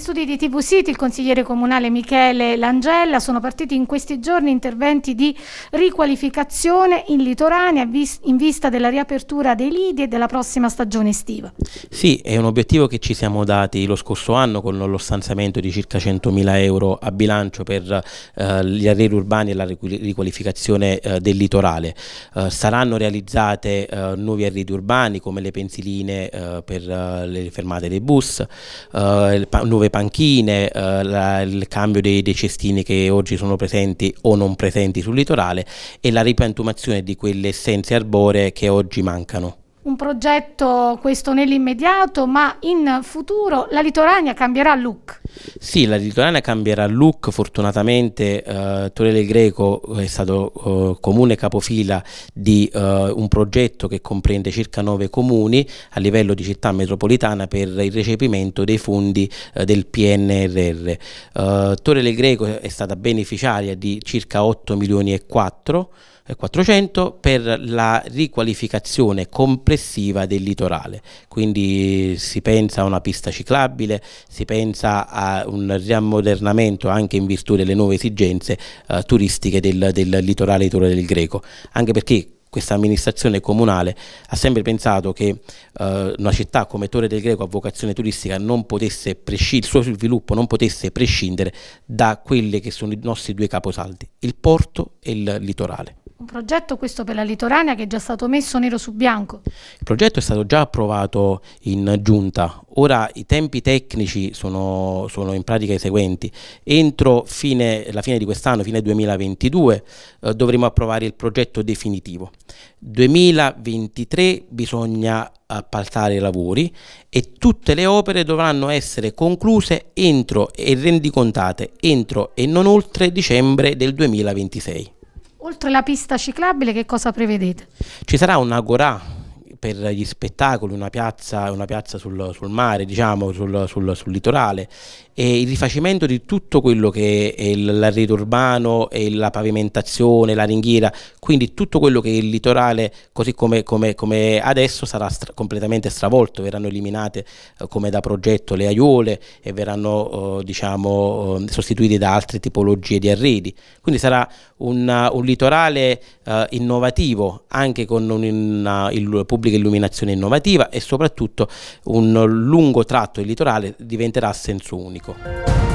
studi di TV City il consigliere comunale Michele Langella sono partiti in questi giorni interventi di riqualificazione in litoranea in vista della riapertura dei lidi e della prossima stagione estiva. Sì, è un obiettivo che ci siamo dati lo scorso anno con lo stanziamento di circa 100.000 euro a bilancio per eh, gli arredi urbani e la riqualificazione eh, del litorale. Eh, saranno realizzate eh, nuovi arredi urbani come le pensiline eh, per eh, le fermate dei bus, nuove panchine, eh, la, il cambio dei, dei, cestini che oggi sono presenti o non presenti sul litorale e la ripantumazione di quelle essenze arboree che oggi mancano. Un progetto questo nell'immediato, ma in futuro la litorania cambierà look. Sì, la Litorana cambierà look, fortunatamente eh, Torre del Greco è stato eh, comune capofila di eh, un progetto che comprende circa nove comuni a livello di città metropolitana per il recepimento dei fondi eh, del PNRR. Eh, Torre del Greco è stata beneficiaria di circa 8 milioni e 4 400 per la riqualificazione complessiva del litorale, quindi si pensa a una pista ciclabile, si pensa a un riammodernamento anche in virtù delle nuove esigenze eh, turistiche del, del litorale di Torre del Greco, anche perché questa amministrazione comunale ha sempre pensato che eh, una città come Torre del Greco a vocazione turistica il suo sviluppo non potesse prescindere da quelli che sono i nostri due caposaldi, il porto e il litorale. Un progetto questo per la Litoranea che è già stato messo nero su bianco. Il progetto è stato già approvato in giunta, ora i tempi tecnici sono, sono in pratica i seguenti, entro fine, la fine di quest'anno, fine 2022, eh, dovremo approvare il progetto definitivo. 2023 bisogna appaltare i lavori e tutte le opere dovranno essere concluse entro e rendicontate entro e non oltre dicembre del 2026. Oltre la pista ciclabile che cosa prevedete? Ci sarà un agorà per gli spettacoli, una piazza, una piazza sul, sul, mare, diciamo, sul, sul, sul, litorale e il rifacimento di tutto quello che è l'arredo urbano e la pavimentazione, la ringhiera, quindi tutto quello che è il litorale così come, come, come adesso sarà stra completamente stravolto, verranno eliminate eh, come da progetto le aiuole e verranno eh, diciamo, eh, sostituite da altre tipologie di arredi, quindi sarà un, un litorale eh, innovativo anche con un, una, il pubblico pubblica, illuminazione innovativa e soprattutto un lungo tratto il litorale diventerà a senso unico.